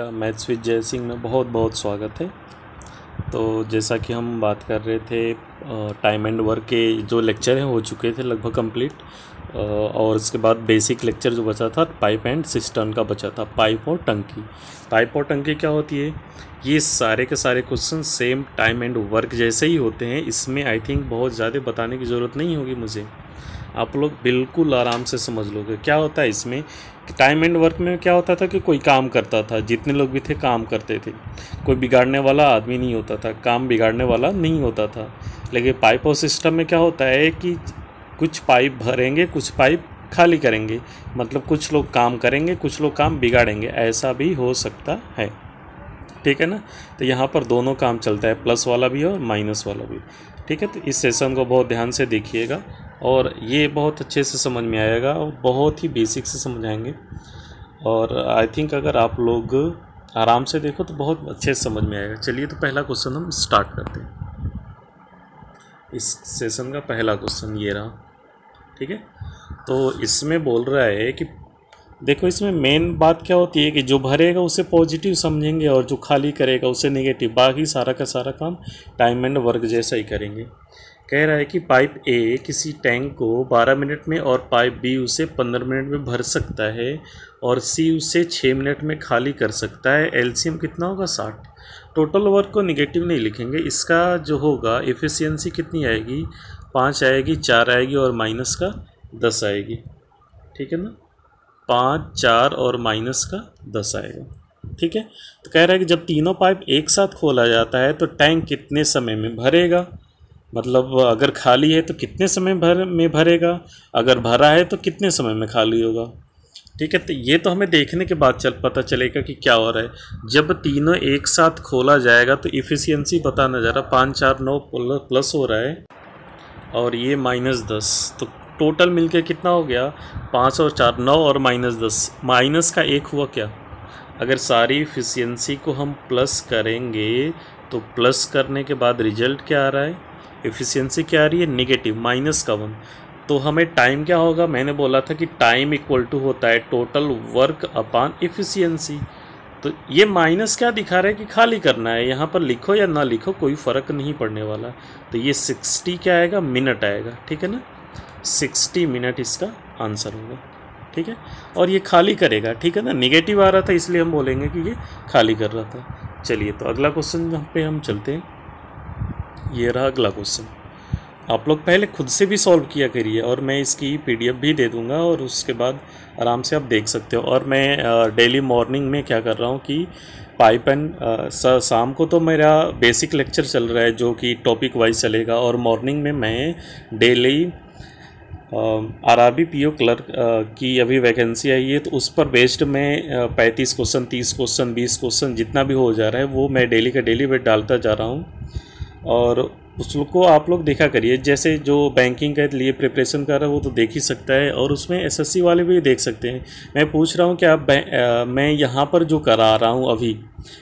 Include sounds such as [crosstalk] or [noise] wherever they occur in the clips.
का maths with जय सिंह में बहुत बहुत स्वागत है तो जैसा कि हम बात कर रहे थे टाइम एंड वर्क के जो लेक्चर हैं हो चुके थे लगभग कंप्लीट और उसके बाद बेसिक लेक्चर जो बचा था पाइप एंड सिस्टम का बचा था पाइप और टंकी पाइप और टंकी क्या होती है ये सारे के सारे question same time and work जैसे ही होते हैं इसमें आई थिंक बहुत ज़्यादा बताने की ज़रूरत नहीं होगी मुझे आप लोग बिल्कुल आराम से समझ लोगे क्या होता है इसमें टाइम एंड वर्क में क्या होता था कि कोई काम करता था जितने लोग भी थे काम करते थे कोई बिगाड़ने वाला आदमी नहीं होता था काम बिगाड़ने वाला नहीं होता था लेकिन पाइप और सिस्टम में क्या होता है कि कुछ पाइप भरेंगे कुछ पाइप खाली करेंगे मतलब कुछ लोग काम करेंगे कुछ लोग काम बिगाड़ेंगे ऐसा भी हो सकता है ठीक है ना तो यहाँ पर दोनों काम चलता है प्लस वाला भी और माइनस वाला भी ठीक है तो इस सेशन को बहुत ध्यान से देखिएगा और ये बहुत अच्छे से समझ में आएगा और बहुत ही बेसिक से समझाएंगे और आई थिंक अगर आप लोग आराम से देखो तो बहुत अच्छे से समझ में आएगा चलिए तो पहला क्वेश्चन हम स्टार्ट करते हैं इस सेशन का पहला क्वेश्चन ये रहा ठीक है तो इसमें बोल रहा है कि देखो इसमें मेन बात क्या होती है कि जो भरेगा उसे पॉजिटिव समझेंगे और जो खाली करेगा उसे नेगेटिव बाकी सारा का सारा काम टाइम एंड वर्क जैसा ही करेंगे कह रहा है कि पाइप ए किसी टैंक को 12 मिनट में और पाइप बी उसे 15 मिनट में भर सकता है और सी उसे 6 मिनट में खाली कर सकता है एलसीएम कितना होगा 60 टोटल वर्क को निगेटिव नहीं लिखेंगे इसका जो होगा एफिशिएंसी कितनी आएगी पाँच आएगी चार आएगी और माइनस का दस आएगी ठीक है ना पाँच चार और माइनस का दस आएगा ठीक है तो कह रहा है कि जब तीनों पाइप एक साथ खोला जाता है तो टैंक कितने समय में भरेगा मतलब अगर खाली है तो कितने समय भर में भरेगा अगर भरा है तो कितने समय में खाली होगा ठीक है तो ये तो हमें देखने के बाद चल पता चलेगा कि क्या हो रहा है जब तीनों एक साथ खोला जाएगा तो इफ़िशियंसी बताना जा रहा पाँच चार नौ प्लस हो रहा है और ये माइनस दस तो टोटल मिलके कितना हो गया पाँच और चार नौ और माइनस दस माइनस का एक हुआ क्या अगर सारी इफ़िशियंसी को हम प्लस करेंगे तो प्लस करने के बाद रिजल्ट क्या आ रहा है एफिशिएंसी क्या आ रही है निगेटिव माइनस का वन तो हमें टाइम क्या होगा मैंने बोला था कि टाइम इक्वल टू होता है टोटल वर्क अपान एफिशिएंसी तो ये माइनस क्या दिखा रहा है कि खाली करना है यहाँ पर लिखो या ना लिखो कोई फ़र्क नहीं पड़ने वाला तो ये सिक्सटी क्या आएगा मिनट आएगा ठीक है ना सिक्सटी मिनट इसका आंसर होगा ठीक है और ये खाली करेगा ठीक है ना निगेटिव आ रहा था इसलिए हम बोलेंगे कि ये खाली कर रहा था चलिए तो अगला क्वेश्चन पे हम चलते हैं ये रहा अगला क्वेश्चन आप लोग पहले खुद से भी सॉल्व किया करिए और मैं इसकी पीडीएफ भी दे दूंगा और उसके बाद आराम से आप देख सकते हो और मैं डेली मॉर्निंग में क्या कर रहा हूँ कि पाइपन शाम को तो मेरा बेसिक लेक्चर चल रहा है जो कि टॉपिक वाइज चलेगा और मॉर्निंग में मैं daily R R B P O clerk की अभी वैकेंसी आई है तो उस पर बेस्ड में पैंतीस क्वेश्चन तीस क्वेश्चन बीस क्वेश्चन जितना भी हो जा रहा है वो मैं डेली का डेली वेट डालता जा रहा हूँ और उसको आप लोग देखा करिए जैसे जो बैंकिंग के लिए प्रिपरेशन कर रहा है वो तो देख ही सकता है और उसमें एसएससी वाले भी देख सकते हैं मैं पूछ रहा हूँ कि आप आ, मैं यहाँ पर जो करा रहा हूँ अभी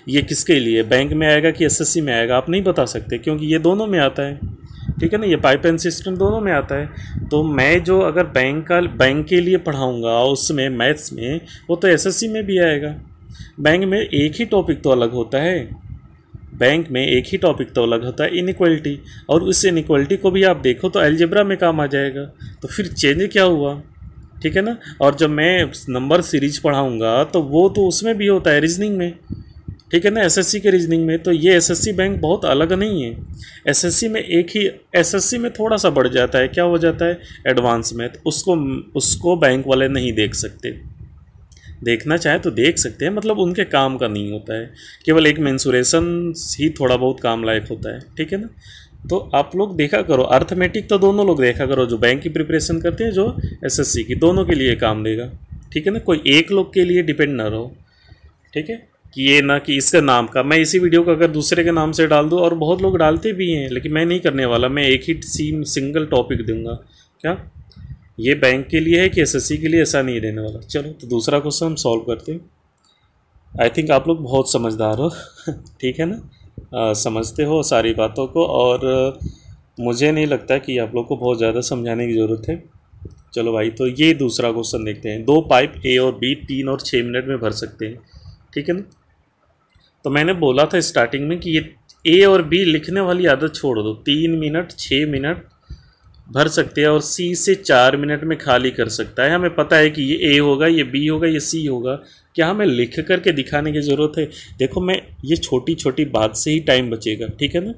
ये किसके लिए बैंक में आएगा कि एसएससी में आएगा आप नहीं बता सकते क्योंकि ये दोनों में आता है ठीक है ना ये पाइप एंड सिस्टम दोनों में आता है तो मैं जो अगर बैंक का बैंक के लिए पढ़ाऊँगा उसमें मैथ्स में वो तो एस में भी आएगा बैंक में एक ही टॉपिक तो अलग होता है बैंक में एक ही टॉपिक तो अलग होता है इनक्वलिटी और उस इनक्वलिटी को भी आप देखो तो एलजेब्रा में काम आ जाएगा तो फिर चेंज क्या हुआ ठीक है ना और जब मैं नंबर सीरीज पढ़ाऊँगा तो वो तो उसमें भी होता है रीजनिंग में ठीक है ना एसएससी के रीजनिंग में तो ये एसएससी बैंक बहुत अलग नहीं है एसएससी में एक ही एसएससी में थोड़ा सा बढ़ जाता है क्या हो जाता है एडवांस तो उसको उसको बैंक वाले नहीं देख सकते देखना चाहे तो देख सकते हैं मतलब उनके काम का नहीं होता है केवल एक मेंसुरेशन ही थोड़ा बहुत काम लायक होता है ठीक है ना तो आप लोग देखा करो अर्थमेटिक तो दोनों लोग देखा करो जो बैंक की प्रिपरेशन करते हैं जो एसएससी की दोनों के लिए काम देगा ठीक है ना कोई एक लोग के लिए डिपेंड ना रहो ठीक है कि ये ना कि इसका नाम का मैं इसी वीडियो को अगर दूसरे के नाम से डाल दूँ और बहुत लोग डालते भी हैं लेकिन मैं नहीं करने वाला मैं एक ही सीम सिंगल टॉपिक दूंगा क्या ये बैंक के लिए है कि एसएससी के लिए ऐसा नहीं रहने वाला चलो तो दूसरा क्वेश्चन हम सॉल्व करते हैं आई थिंक आप लोग बहुत समझदार हो [laughs] ठीक है ना आ, समझते हो सारी बातों को और मुझे नहीं लगता कि आप लोग को बहुत ज़्यादा समझाने की ज़रूरत है चलो भाई तो ये दूसरा क्वेश्चन देखते हैं दो पाइप ए और बी तीन और छः मिनट में भर सकते हैं ठीक है ना तो मैंने बोला था स्टार्टिंग में कि ये ए और बी लिखने वाली आदत छोड़ दो तीन मिनट छः मिनट भर सकते हैं और सी से चार मिनट में खाली कर सकता है हमें पता है कि ये ए होगा ये बी होगा ये सी होगा क्या हमें लिख करके दिखाने की ज़रूरत है देखो मैं ये छोटी छोटी बात से ही टाइम बचेगा ठीक है ना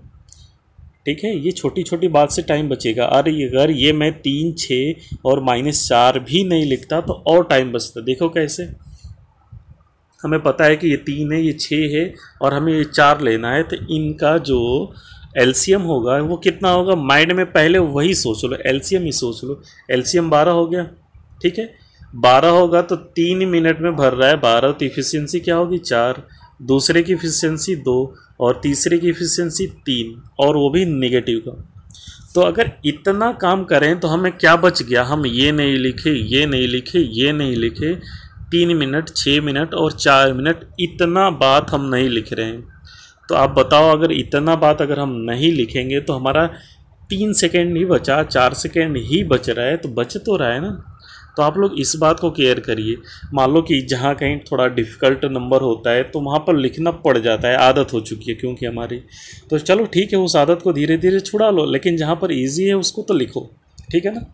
ठीक है ये छोटी छोटी बात से टाइम बचेगा और अगर ये मैं तीन छः और माइनस चार भी नहीं लिखता तो और टाइम बचता देखो कैसे हमें पता है कि ये तीन है ये छः है और हमें ये चार लेना है तो इनका जो एल्सीयम होगा वो कितना होगा माइंड में पहले वही सोच लो एलसीएम ही सोच लो एलसीएम बारह हो गया ठीक है बारह होगा तो तीन मिनट में भर रहा है बारह तो इफिशियंसी क्या होगी चार दूसरे की इफिशियंसी दो और तीसरे की इफिशियंसी तीन और वो भी निगेटिव का तो अगर इतना काम करें तो हमें क्या बच गया हम ये नहीं लिखे ये नहीं लिखे ये नहीं लिखे तीन मिनट छः मिनट और चार मिनट इतना बात हम नहीं लिख रहे हैं तो आप बताओ अगर इतना बात अगर हम नहीं लिखेंगे तो हमारा तीन सेकेंड ही बचा चार सेकेंड ही बच रहा है तो बच तो रहा है ना तो आप लोग इस बात को केयर करिए मान लो कि जहाँ कहीं थोड़ा डिफ़िकल्ट नंबर होता है तो वहाँ पर लिखना पड़ जाता है आदत हो चुकी है क्योंकि हमारी तो चलो ठीक है उस आदत को धीरे धीरे छुड़ा लो लेकिन जहाँ पर ईजी है उसको तो लिखो ठीक है ना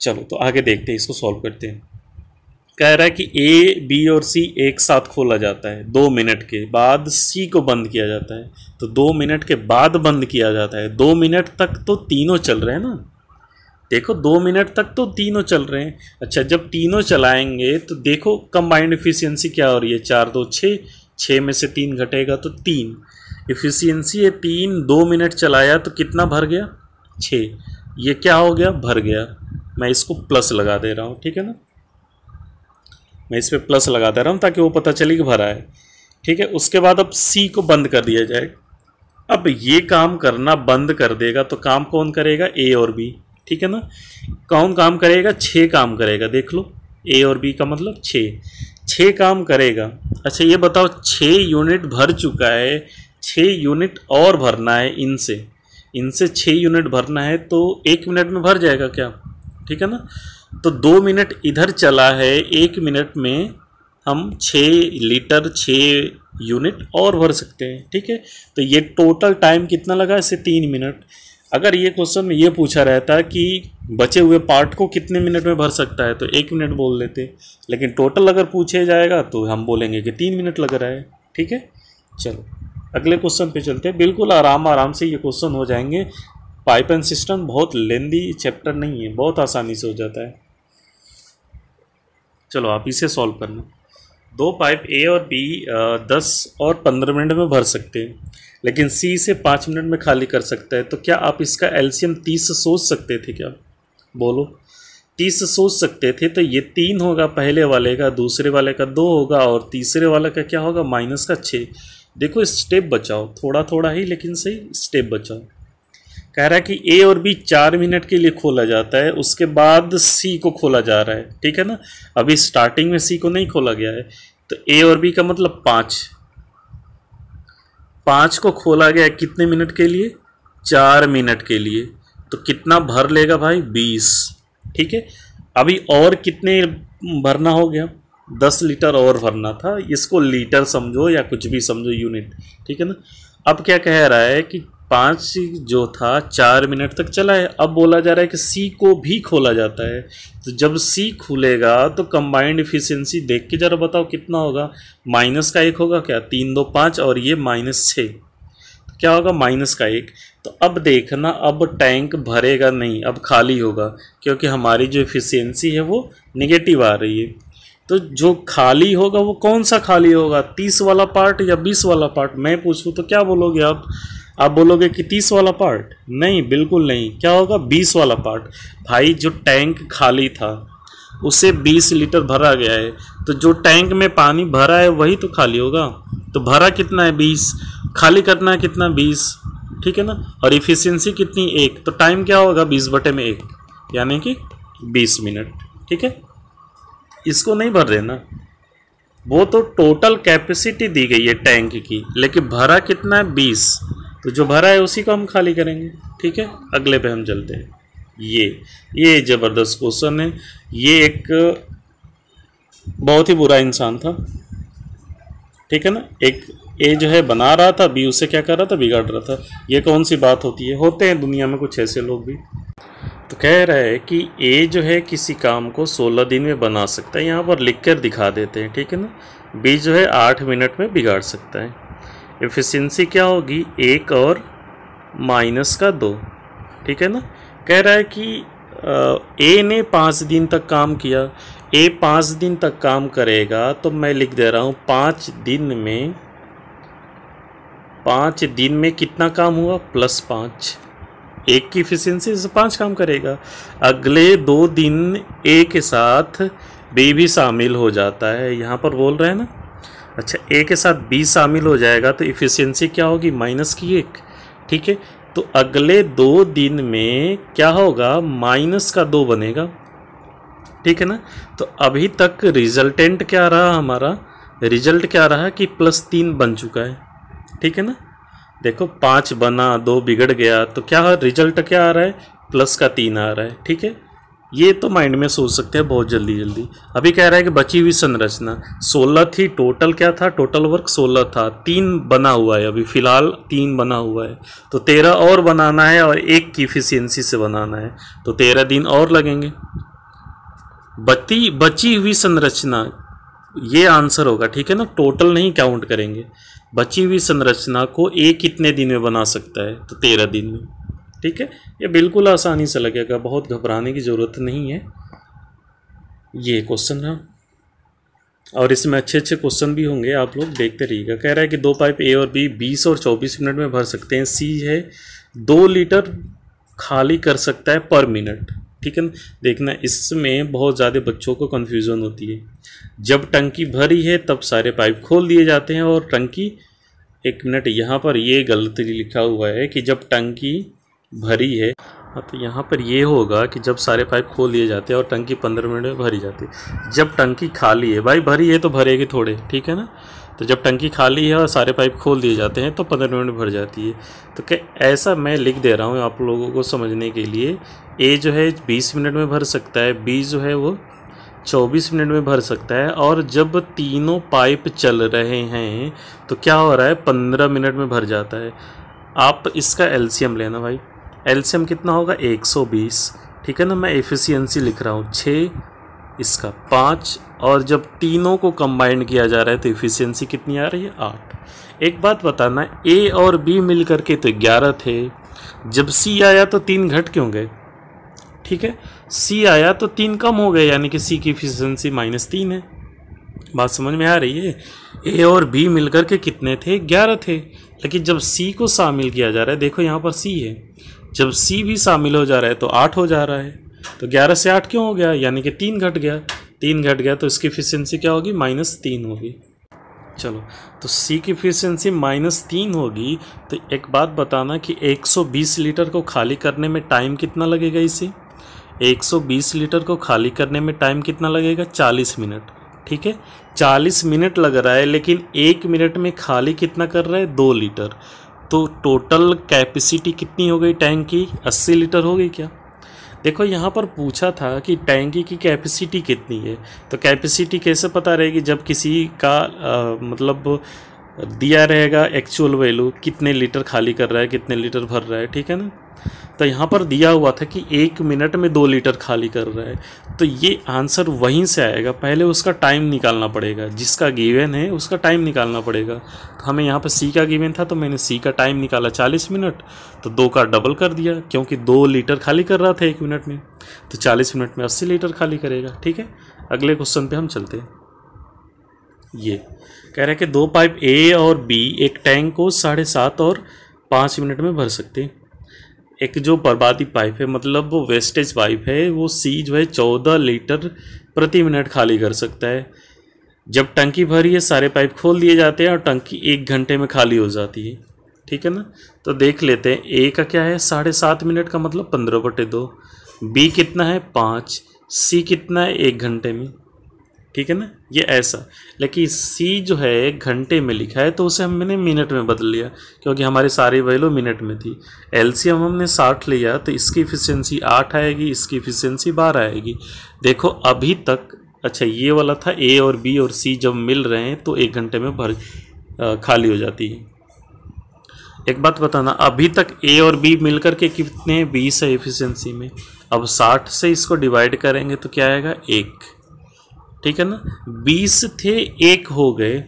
चलो तो आगे देखते हैं इसको सॉल्व करते हैं कह रहा है कि ए बी और सी एक साथ खोला जाता है दो मिनट के बाद सी को बंद किया जाता है तो दो मिनट के बाद बंद किया जाता है दो मिनट तक तो तीनों चल रहे हैं ना देखो दो मिनट तक तो तीनों चल रहे हैं अच्छा जब तीनों चलाएंगे तो देखो कंबाइंड इफिशियंसी क्या हो रही है चार दो छः छः में से तीन घटेगा तो तीन इफिशियंसी ये तीन दो मिनट चलाया तो कितना भर गया छः ये क्या हो गया भर गया मैं इसको प्लस लगा दे रहा हूँ ठीक है ना मैं इस पर प्लस लगा दे रहा हूँ ताकि वो पता चले कि भरा है ठीक है उसके बाद अब सी को बंद कर दिया जाए अब ये काम करना बंद कर देगा तो काम कौन करेगा ए और बी ठीक है ना कौन काम करेगा छः काम करेगा देख लो ए और बी का मतलब छः छः काम करेगा अच्छा ये बताओ छः यूनिट भर चुका है छः यूनिट और भरना है इनसे इनसे छः यूनिट भरना है तो एक मिनट में भर जाएगा क्या ठीक है ना तो दो मिनट इधर चला है एक मिनट में हम छः लीटर छः यूनिट और भर सकते हैं ठीक है तो ये टोटल टाइम कितना लगा इससे तीन मिनट अगर ये क्वेश्चन में ये पूछा रहता कि बचे हुए पार्ट को कितने मिनट में भर सकता है तो एक मिनट बोल देते लेकिन टोटल अगर पूछे जाएगा तो हम बोलेंगे कि तीन मिनट लग रहा है ठीक है चलो अगले क्वेश्चन पे चलते हैं बिल्कुल आराम आराम से ये क्वेश्चन हो जाएंगे पाइप एंड सिस्टम बहुत लेंदी चैप्टर नहीं है बहुत आसानी से हो जाता है चलो आप इसे सॉल्व करना दो पाइप ए और बी दस और पंद्रह मिनट में भर सकते हैं लेकिन सी से पाँच मिनट में खाली कर सकता है तो क्या आप इसका एल्शियम तीस सोच सकते थे क्या बोलो तीस सोच सकते थे तो ये तीन होगा पहले वाले का दूसरे वाले का दो होगा और तीसरे वाले का क्या होगा माइनस का छः देखो स्टेप बचाओ थोड़ा थोड़ा ही लेकिन सही स्टेप बचाओ कह रहा है कि ए और बी चार मिनट के लिए खोला जाता है उसके बाद सी को खोला जा रहा है ठीक है ना अभी स्टार्टिंग में सी को नहीं खोला गया है तो ए और बी का मतलब पाँच पाँच को खोला गया है कितने मिनट के लिए चार मिनट के लिए तो कितना भर लेगा भाई बीस ठीक है अभी और कितने भरना हो गया दस लीटर और भरना था इसको लीटर समझो या कुछ भी समझो यूनिट ठीक है ना अब क्या कह रहा है कि पाँच जो था चार मिनट तक चला है अब बोला जा रहा है कि सी को भी खोला जाता है तो जब सी खुलेगा तो कंबाइंड इफिशेंसी देख के ज़रा बताओ कितना होगा माइनस का एक होगा क्या तीन दो पाँच और ये माइनस छः तो क्या होगा माइनस का एक तो अब देखना अब टैंक भरेगा नहीं अब खाली होगा क्योंकि हमारी जो इफिशेंसी है वो निगेटिव आ रही है तो जो खाली होगा वो कौन सा खाली होगा तीस वाला पार्ट या बीस वाला पार्ट मैं पूछूँ तो क्या बोलोगे आप आप बोलोगे कि तीस वाला पार्ट नहीं बिल्कुल नहीं क्या होगा बीस वाला पार्ट भाई जो टैंक खाली था उसे बीस लीटर भरा गया है तो जो टैंक में पानी भरा है वही तो खाली होगा तो भरा कितना है बीस खाली करना है कितना बीस ठीक है ना और इफ़िशियंसी कितनी एक तो टाइम क्या होगा बीस बटे में एक यानी कि बीस मिनट ठीक है इसको नहीं भर देना वो तो टोटल कैपेसिटी दी गई है टैंक की लेकिन भरा कितना है बीस तो जो भरा है उसी को हम खाली करेंगे ठीक है अगले पे हम चलते हैं ये ये ज़बरदस्त क्वेश्चन है ये एक बहुत ही बुरा इंसान था ठीक है ना एक ए जो है बना रहा था बी उसे क्या कर रहा था बिगाड़ रहा था ये कौन सी बात होती है होते हैं दुनिया में कुछ ऐसे लोग भी तो कह रहा है कि ए जो है किसी काम को 16 दिन में बना सकता है यहाँ पर लिख कर दिखा देते हैं ठीक है ना बी जो है 8 मिनट में बिगाड़ सकता है एफिशिएंसी क्या होगी एक और माइनस का दो ठीक है ना कह रहा है कि ए ने पाँच दिन तक काम किया ए पाँच दिन तक काम करेगा तो मैं लिख दे रहा हूँ पाँच दिन में पाँच दिन में कितना काम हुआ प्लस पाँच एक की इफिशियंसी से पाँच काम करेगा अगले दो दिन ए के साथ बी भी शामिल हो जाता है यहाँ पर बोल रहे हैं ना अच्छा ए के साथ बी शामिल हो जाएगा तो इफ़िशेंसी क्या होगी माइनस की एक ठीक है तो अगले दो दिन में क्या होगा माइनस का दो बनेगा ठीक है ना तो अभी तक रिजल्टेंट क्या रहा हमारा रिजल्ट क्या रहा कि प्लस तीन बन चुका है ठीक है ना देखो पाँच बना दो बिगड़ गया तो क्या रिजल्ट क्या आ रहा है प्लस का तीन आ रहा है ठीक है ये तो माइंड में सोच सकते हैं बहुत जल्दी जल्दी अभी कह रहा है कि बची हुई संरचना सोलह थी टोटल क्या था टोटल वर्क सोलह था तीन बना हुआ है अभी फ़िलहाल तीन बना हुआ है तो तेरह और बनाना है और एक की इफिशियंसी से बनाना है तो तेरह दिन और लगेंगे बती बची हुई संरचना ये आंसर होगा ठीक है ना टोटल नहीं काउंट करेंगे बची हुई संरचना को एक कितने दिन में बना सकता है तो तेरह दिन में ठीक है ये बिल्कुल आसानी से लगेगा बहुत घबराने की ज़रूरत नहीं है ये क्वेश्चन रहा और इसमें अच्छे अच्छे क्वेश्चन भी होंगे आप लोग देखते रहिएगा कह रहा है कि दो पाइप ए और बी 20 और 24 मिनट में भर सकते हैं सी है दो लीटर खाली कर सकता है पर मिनट ठीक है देखना इसमें बहुत ज़्यादा बच्चों को कन्फ्यूज़न होती है जब टंकी भरी है तब सारे पाइप खोल दिए जाते हैं और टंकी एक मिनट यहाँ पर ये गलती लिखा हुआ है कि जब टंकी भरी है हाँ, तो यहाँ पर ये होगा कि जब सारे पाइप खोल दिए जाते हैं और टंकी पंद्रह मिनट में भरी जाती है जब टंकी खाली है भाई भरी है तो भरेगी थोड़े ठीक है ना तो जब टंकी खाली है और सारे पाइप खोल दिए जाते हैं तो पंद्रह मिनट भर जाती है तो क्या ऐसा मैं लिख दे रहा हूँ आप लोगों को समझने के लिए ए जो है बीस मिनट में भर सकता है बी जो है वो चौबीस मिनट में भर सकता है और जब तीनों पाइप चल रहे हैं तो क्या हो रहा है पंद्रह मिनट में भर जाता है आप इसका एल्शियम लेना भाई एल्शियम कितना होगा 120 ठीक है ना मैं एफिशिएंसी लिख रहा हूँ छः इसका पाँच और जब तीनों को कंबाइंड किया जा रहा है तो एफिशिएंसी कितनी आ रही है आठ एक बात बताना ए और बी मिल करके तो ग्यारह थे जब सी आया तो तीन घट क्यों गए ठीक है सी आया तो तीन कम हो गए यानी कि सी की एफिशियंसी माइनस तीन है बात समझ में आ रही है ए और बी मिलकर के कितने थे ग्यारह थे लेकिन जब सी को शामिल किया जा रहा है देखो यहाँ पर सी है जब सी भी शामिल हो जा रहा है तो आठ हो जा रहा है तो ग्यारह से आठ क्यों हो गया यानी कि तीन घट गया तीन घट गया तो इसकी इफ़िशियंसी क्या होगी माइनस तीन होगी चलो तो सी की इफिशियंसी माइनस तीन होगी तो एक बात बताना कि 120 लीटर को खाली करने में टाइम कितना लगेगा इसे 120 लीटर को खाली करने में टाइम कितना लगेगा 40 मिनट ठीक है 40 मिनट लग रहा है लेकिन एक मिनट में खाली कितना कर रहा है दो लीटर तो टोटल कैपेसिटी कितनी हो गई टैंक की अस्सी लीटर हो गई क्या देखो यहाँ पर पूछा था कि टैंकी की कैपेसिटी कितनी है तो कैपेसिटी कैसे पता रहेगी जब किसी का आ, मतलब दिया रहेगा एक्चुअल वैल्यू कितने लीटर खाली कर रहा है कितने लीटर भर रहा है ठीक है ना तो यहाँ पर दिया हुआ था कि एक मिनट में दो लीटर खाली कर रहा है तो ये आंसर वहीं से आएगा पहले उसका टाइम निकालना पड़ेगा जिसका गिवन है उसका टाइम निकालना पड़ेगा तो हमें यहाँ पर सी का गिवन था तो मैंने सी का टाइम निकाला चालीस मिनट तो दो का डबल कर दिया क्योंकि दो लीटर खाली कर रहा था एक मिनट में तो चालीस मिनट में अस्सी लीटर खाली करेगा ठीक है अगले क्वेश्चन पर हम चलते हैं ये कह रहे हैं कि दो पाइप ए और बी एक टैंक को साढ़े सात और पाँच मिनट में भर सकते हैं एक जो बर्बादी पाइप है मतलब वो वेस्टेज पाइप है वो सी जो है चौदह लीटर प्रति मिनट खाली कर सकता है जब टंकी भरी है सारे पाइप खोल दिए जाते हैं और टंकी एक घंटे में खाली हो जाती है ठीक है ना तो देख लेते हैं ए का क्या है साढ़े सात मिनट का मतलब पंद्रह बटे दो बी कितना है पाँच सी कितना है एक घंटे में ठीक है ना ये ऐसा लेकिन सी जो है घंटे में लिखा है तो उसे हमने मिनट में बदल लिया क्योंकि हमारे सारे वैल्यू मिनट में थी एलसीएम हमने साठ लिया तो इसकी इफिशियंसी आठ आएगी इसकी इफिशियंसी बारह आएगी देखो अभी तक अच्छा ये वाला था ए और बी और सी जब मिल रहे हैं तो एक घंटे में भर खाली हो जाती है एक बात बताना अभी तक ए और बी मिलकर के कितने बीस है इफिशियंसी में अब साठ से इसको डिवाइड करेंगे तो क्या आएगा एक ठीक है ना बीस थे एक हो गए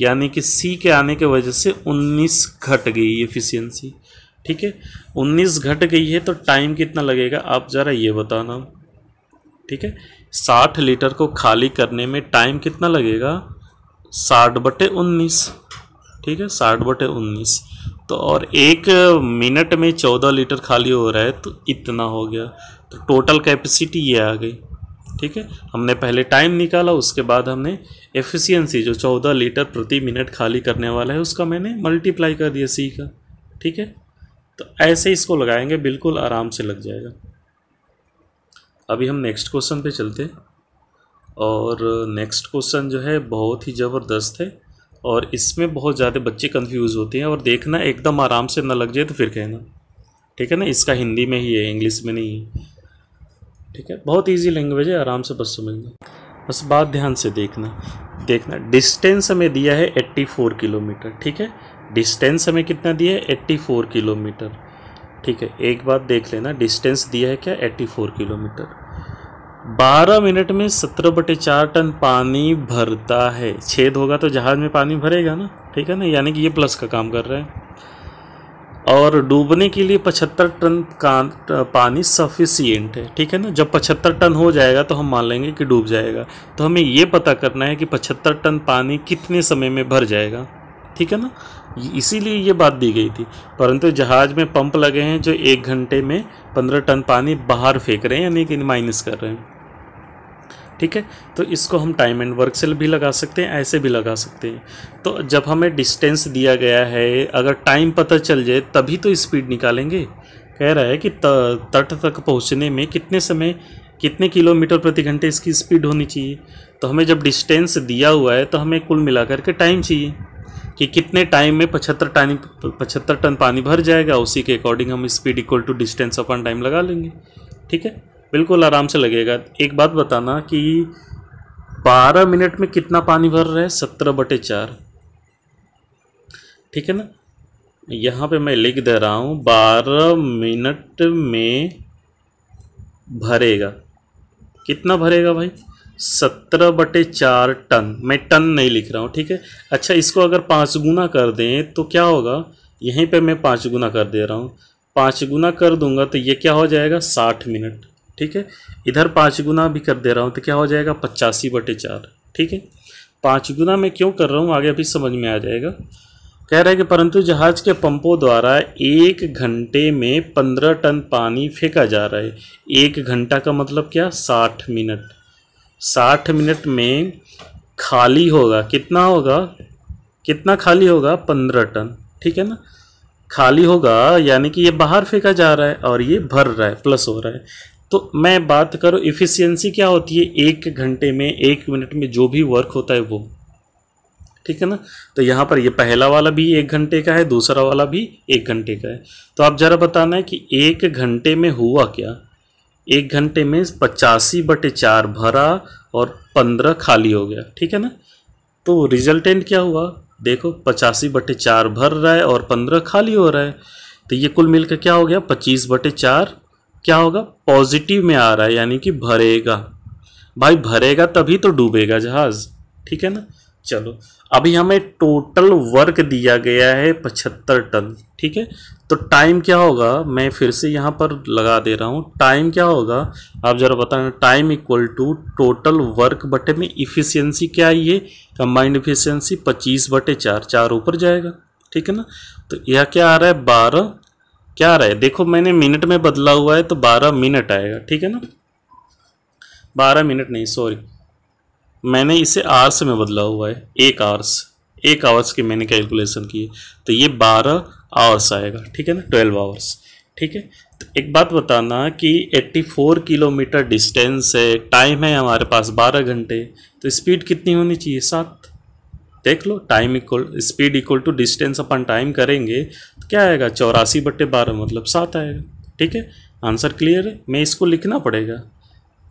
यानी कि सी के आने के वजह से उन्नीस घट गई एफिशिएंसी ठीक है उन्नीस घट गई है तो टाइम कितना लगेगा आप ज़रा ये बताना ठीक है साठ लीटर को खाली करने में टाइम कितना लगेगा साठ बटे उन्नीस ठीक है साठ बटे उन्नीस तो और एक मिनट में चौदह लीटर खाली हो रहा है तो इतना हो गया तो टोटल कैपेसिटी ये आ गई ठीक है हमने पहले टाइम निकाला उसके बाद हमने एफिशिएंसी जो चौदह लीटर प्रति मिनट खाली करने वाला है उसका मैंने मल्टीप्लाई कर दिया सी का ठीक है तो ऐसे इसको लगाएंगे बिल्कुल आराम से लग जाएगा अभी हम नेक्स्ट क्वेश्चन पे चलते हैं और नेक्स्ट क्वेश्चन जो है बहुत ही ज़बरदस्त है और इसमें बहुत ज़्यादा बच्चे कन्फ्यूज़ होते हैं और देखना एकदम आराम से न लग जाए तो फिर कहना ठीक है ना इसका हिंदी में ही है इंग्लिश में नहीं है ठीक है बहुत इजी लैंग्वेज है आराम से बस समझना बस बात ध्यान से देखना देखना डिस्टेंस हमें दिया है 84 किलोमीटर ठीक है डिस्टेंस हमें कितना दिया है 84 किलोमीटर ठीक है एक बात देख लेना डिस्टेंस दिया है क्या 84 किलोमीटर 12 मिनट में 17 बटे चार टन पानी भरता है छेद होगा तो जहाज़ में पानी भरेगा ना ठीक है ना यानी कि ये प्लस का काम कर रहा है और डूबने के लिए 75 टन का पानी सफिशियंट है ठीक है ना जब 75 टन हो जाएगा तो हम मान लेंगे कि डूब जाएगा तो हमें ये पता करना है कि 75 टन पानी कितने समय में भर जाएगा ठीक है ना इसीलिए ये बात दी गई थी परंतु जहाज़ में पंप लगे हैं जो एक घंटे में पंद्रह टन पानी बाहर फेंक रहे हैं यानी कि माइनस कर रहे हैं ठीक है तो इसको हम टाइम एंड वर्क से भी लगा सकते हैं ऐसे भी लगा सकते हैं तो जब हमें डिस्टेंस दिया गया है अगर टाइम पता चल जाए तभी तो स्पीड निकालेंगे कह रहा है कि तट तक पहुंचने में कितने समय कितने किलोमीटर प्रति घंटे इसकी स्पीड होनी चाहिए तो हमें जब डिस्टेंस दिया हुआ है तो हमें कुल मिलाकर के टाइम चाहिए कि कितने टाइम में पचहत्तर टन पचहत्तर टन पानी भर जाएगा उसी के अकॉर्डिंग हम स्पीड इक्वल टू डिस्टेंस अपन टाइम लगा लेंगे ठीक है बिल्कुल आराम से लगेगा एक बात बताना कि बारह मिनट में कितना पानी भर रहा है सत्रह बटे चार ठीक है ना यहाँ पे मैं लिख दे रहा हूँ बारह मिनट में भरेगा कितना भरेगा भाई सत्रह बटे चार टन मैं टन नहीं लिख रहा हूँ ठीक है अच्छा इसको अगर पाँच गुना कर दें तो क्या होगा यहीं पे मैं पाँच गुना कर दे रहा हूँ पाँच गुना कर दूंगा तो ये क्या हो जाएगा साठ मिनट ठीक है इधर पाँच गुना भी कर दे रहा हूँ तो क्या हो जाएगा पचासी बटे चार ठीक है पाँच गुना मैं क्यों कर रहा हूँ आगे अभी समझ में आ जाएगा कह रहा है कि परंतु जहाज के पंपों द्वारा एक घंटे में पंद्रह टन पानी फेंका जा रहा है एक घंटा का मतलब क्या साठ मिनट साठ मिनट में खाली होगा कितना होगा कितना खाली होगा पंद्रह टन ठीक है ना खाली होगा यानी कि ये बाहर फेंका जा रहा है और ये भर रहा है प्लस हो रहा है तो मैं बात करूँ इफ़िशियंसी क्या होती है एक घंटे में एक मिनट में जो भी वर्क होता है वो ठीक है ना तो यहाँ पर ये पहला वाला भी एक घंटे का है दूसरा वाला भी एक घंटे का है तो आप ज़रा बताना है कि एक घंटे में हुआ क्या एक घंटे में पचासी बटे चार भरा और पंद्रह खाली हो गया ठीक है ना तो रिजल्टेंट क्या हुआ देखो पचासी बटे चार भर रहा है और पंद्रह खाली हो रहा है तो ये कुल मिलकर क्या हो गया पच्चीस बटे चार क्या होगा पॉजिटिव में आ रहा है यानी कि भरेगा भाई भरेगा तभी तो डूबेगा जहाज ठीक है ना चलो अभी हमें टोटल वर्क दिया गया है पचहत्तर टन ठीक है तो टाइम क्या होगा मैं फिर से यहाँ पर लगा दे रहा हूँ टाइम क्या होगा आप ज़रा बताना time equal to total work बटे में इफ़िशियंसी क्या आई है कंबाइंड इफ़िशियंसी पच्चीस बटे चार चार ऊपर जाएगा ठीक है ना तो यह क्या आ रहा है बारह क्या आ रहा है देखो मैंने मिनट में बदला हुआ है तो बारह मिनट आएगा ठीक है ना बारह मिनट नहीं सॉरी मैंने इसे आर्स में बदला हुआ है एक आवर्स एक आवर्स की मैंने कैलकुलेशन की है तो ये बारह आवर्स आएगा ठीक है ना ट्वेल्व आवर्स ठीक है तो एक बात बताना कि 84 किलोमीटर डिस्टेंस है टाइम है हमारे पास 12 घंटे तो स्पीड कितनी होनी चाहिए सात देख लो time equal speed equal to distance अपन टाइम करेंगे तो क्या आएगा चौरासी बट्टे बारह मतलब सात आएगा ठीक है आंसर क्लियर है मैं इसको लिखना पड़ेगा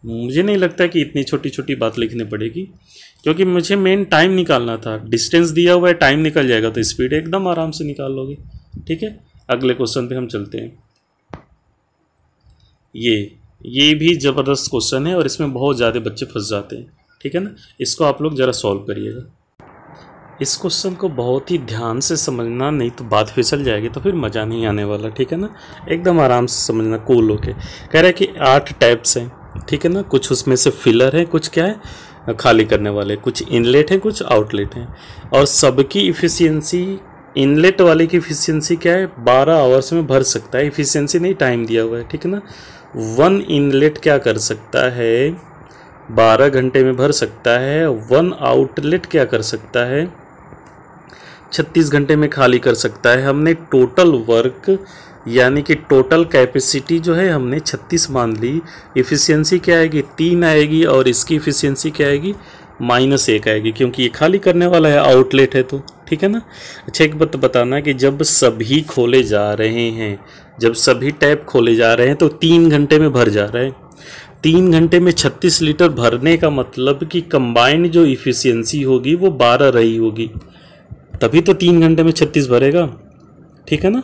मुझे नहीं लगता कि इतनी छोटी छोटी बात लिखनी पड़ेगी क्योंकि मुझे मेन टाइम निकालना था डिस्टेंस दिया हुआ है टाइम निकल जाएगा तो स्पीड एकदम आराम से निकाल लोगे ठीक है अगले क्वेश्चन पे हम चलते हैं ये ये भी ज़बरदस्त क्वेश्चन है और इसमें बहुत ज़्यादा बच्चे फंस जाते हैं ठीक है ना इसको आप लोग ज़रा सॉल्व करिएगा इस क्वेश्चन को बहुत ही ध्यान से समझना नहीं तो बात फिसल जाएगी तो फिर मज़ा नहीं आने वाला ठीक है ना एकदम आराम से समझना कूल होके कह रहा है कि आठ टाइप्स हैं ठीक है ना कुछ उसमें से फिलर हैं कुछ क्या है खाली करने वाले कुछ इनलेट हैं कुछ आउटलेट हैं और सबकी इफ़िशियंसी इनलेट वाले की इफ़िशियंसी क्या है बारह आवर्स में भर सकता है इफ़िशियंसी नहीं टाइम दिया हुआ है ठीक है ना वन इनलेट क्या कर सकता है बारह घंटे में भर सकता है वन आउटलेट क्या कर सकता है छत्तीस घंटे में खाली कर सकता है हमने टोटल वर्क यानी कि टोटल कैपेसिटी जो है हमने 36 मान ली इफ़िशियंसी क्या आएगी तीन आएगी और इसकी इफ़िशियंसी क्या आएगी माइनस एक आएगी क्योंकि ये खाली करने वाला है आउटलेट है तो ठीक है ना अच्छा एक बात बताना कि जब सभी खोले जा रहे हैं जब सभी टैप खोले जा रहे हैं तो तीन घंटे में भर जा रहे हैं तीन घंटे में 36 लीटर भरने का मतलब कि कंबाइंड जो इफ़िशियंसी होगी वो 12 रही होगी तभी तो तीन घंटे में छत्तीस भरेगा ठीक है ना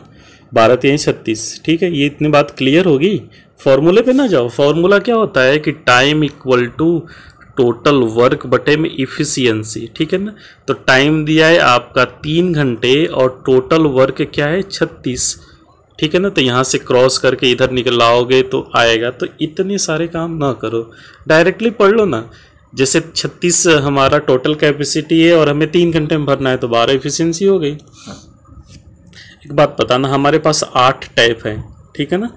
बारह तीन छत्तीस ठीक है ये इतनी बात क्लियर होगी फॉर्मूले पे ना जाओ फॉर्मूला क्या होता है कि time equal to total work बटे में इफ़िशियंसी ठीक है ना तो टाइम दिया है आपका तीन घंटे और टोटल वर्क क्या है छत्तीस ठीक है ना तो यहाँ से क्रॉस करके इधर निकल लाओगे तो आएगा तो इतने सारे काम ना करो डायरेक्टली पढ़ लो ना जैसे 36 हमारा टोटल कैपेसिटी है और हमें तीन घंटे में भरना है तो बारह एफिशिएंसी हो गई एक बात बताना हमारे पास आठ टैप हैं ठीक है ना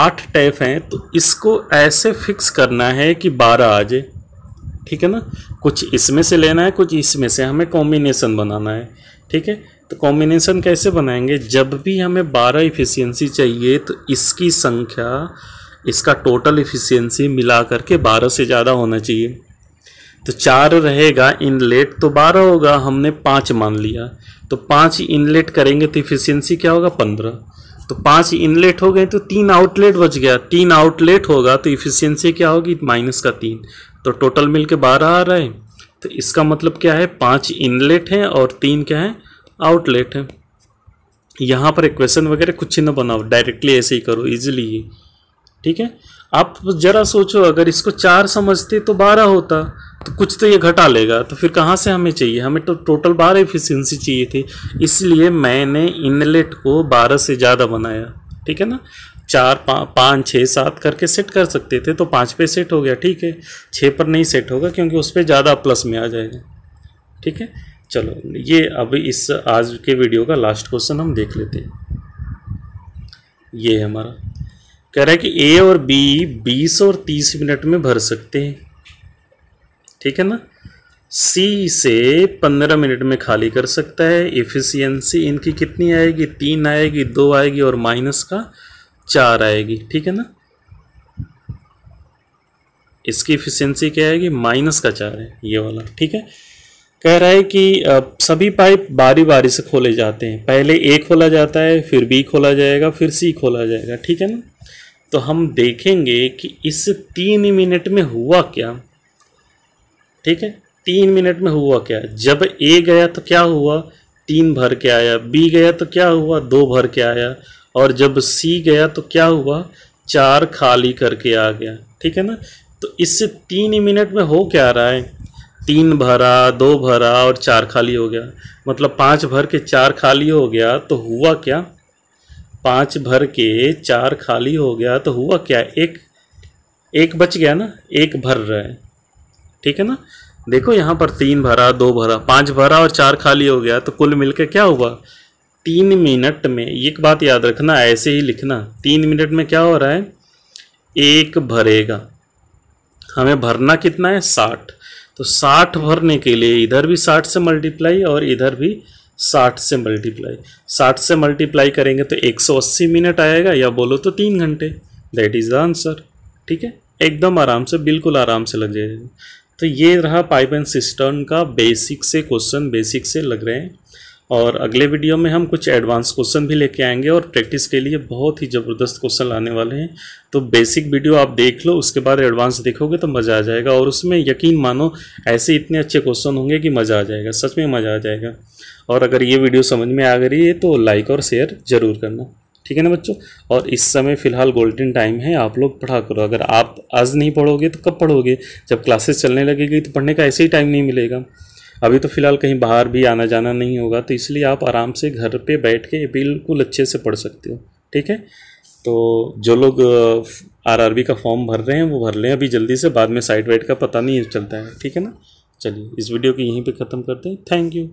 आठ टैप हैं तो इसको ऐसे फिक्स करना है कि बारह आ जाए ठीक है ना कुछ इसमें से लेना है कुछ इसमें से हमें कॉम्बिनेसन बनाना है ठीक है तो कॉम्बिनेसन कैसे बनाएंगे जब भी हमें बारह इफिशियंसी चाहिए तो इसकी संख्या इसका टोटल इफिशियंसी मिला करके बारह से ज़्यादा होना चाहिए तो चार रहेगा इनलेट तो बारह होगा हमने पाँच मान लिया तो पाँच इनलेट करेंगे तो इफिशियंसी क्या होगा पंद्रह तो पाँच इनलेट हो गए तो तीन आउटलेट बच गया तीन आउटलेट होगा तो इफिशियंसी क्या होगी माइनस का तीन तो टोटल के बारह आ रहा है तो इसका मतलब क्या है पाँच इनलेट हैं और तीन क्या है आउटलेट है यहाँ पर इक्वेशन वगैरह कुछ ही ना बनाओ डायरेक्टली ऐसे ही करो इजीली ठीक है आप जरा सोचो अगर इसको चार समझते तो बारह होता तो कुछ तो ये घटा लेगा तो फिर कहाँ से हमें चाहिए हमें तो टोटल बारह एफिशिएंसी चाहिए थी इसलिए मैंने इनलेट को बारह से ज़्यादा बनाया ठीक है ना चार पाँच छः सात करके सेट कर सकते थे तो पाँच पे सेट हो गया ठीक है छः पर नहीं सेट होगा क्योंकि उस पर ज़्यादा प्लस में आ जाएगा ठीक है चलो ये अब इस आज के वीडियो का लास्ट क्वेश्चन हम देख लेते हैं ये है हमारा कह रहा है कि ए और बी बीस और तीस मिनट में भर सकते हैं ठीक है ना सी से पंद्रह मिनट में खाली कर सकता है एफिशिएंसी इनकी कितनी आएगी तीन आएगी दो आएगी और माइनस का चार आएगी ठीक है ना इसकी इफिशियंसी क्या आएगी माइनस का चार है ये वाला ठीक है कह रहा है कि सभी पाइप बारी बारी से खोले जाते हैं पहले ए खोला जाता है फिर बी खोला जाएगा फिर सी खोला जाएगा ठीक है ना तो हम देखेंगे कि इस तीन मिनट में हुआ क्या ठीक है तीन मिनट में हुआ क्या जब ए गया तो क्या हुआ तीन भर के आया बी गया तो क्या हुआ दो भर के आया और जब सी गया तो क्या हुआ चार खाली करके आ गया ठीक है ना तो इससे तीन ही मिनट में हो क्या रहा है तीन भरा दो भरा और चार खाली हो गया मतलब पाँच भर के चार खाली हो गया तो हुआ क्या पाँच भर के चार खाली हो गया तो हुआ क्या एक एक बच गया ना एक भर रहा है ठीक है ना देखो यहाँ पर तीन भरा दो भरा पाँच भरा और चार खाली हो गया तो कुल मिलकर क्या हुआ तीन मिनट में एक बात याद रखना ऐसे ही लिखना तीन मिनट में क्या हो रहा है एक भरेगा हमें भरना कितना है साठ तो साठ भरने के लिए इधर भी साठ से मल्टीप्लाई और इधर भी साठ से मल्टीप्लाई साठ से मल्टीप्लाई करेंगे तो एक सौ अस्सी मिनट आएगा या बोलो तो तीन घंटे दैट इज़ द आंसर ठीक है एकदम आराम से बिल्कुल आराम से लग जाएगा तो ये रहा पाइप एंड सिस्टर्न का बेसिक से क्वेश्चन बेसिक से लग रहे हैं और अगले वीडियो में हम कुछ एडवांस क्वेश्चन भी लेके आएंगे और प्रैक्टिस के लिए बहुत ही ज़बरदस्त क्वेश्चन लाने वाले हैं तो बेसिक वीडियो आप देख लो उसके बाद एडवांस देखोगे तो मज़ा आ जाएगा और उसमें यकीन मानो ऐसे इतने अच्छे क्वेश्चन होंगे कि मज़ा आ जाएगा सच में मज़ा आ जाएगा और अगर ये वीडियो समझ में आ गई है तो लाइक और शेयर ज़रूर करना ठीक है ना बच्चों और इस समय फ़िलहाल गोल्डन टाइम है आप लोग पढ़ा करो अगर आप आज नहीं पढ़ोगे तो कब पढ़ोगे जब क्लासेस चलने लगेगी तो पढ़ने का ऐसे ही टाइम नहीं मिलेगा अभी तो फ़िलहाल कहीं बाहर भी आना जाना नहीं होगा तो इसलिए आप आराम से घर पर बैठ के बिल्कुल अच्छे से पढ़ सकते हो ठीक है तो जो लोग आर का फॉर्म भर रहे हैं वो भर लें अभी जल्दी से बाद में साइड वाइड का पता नहीं चलता है ठीक है ना चलिए इस वीडियो को यहीं पे ख़त्म करते हैं थैंक यू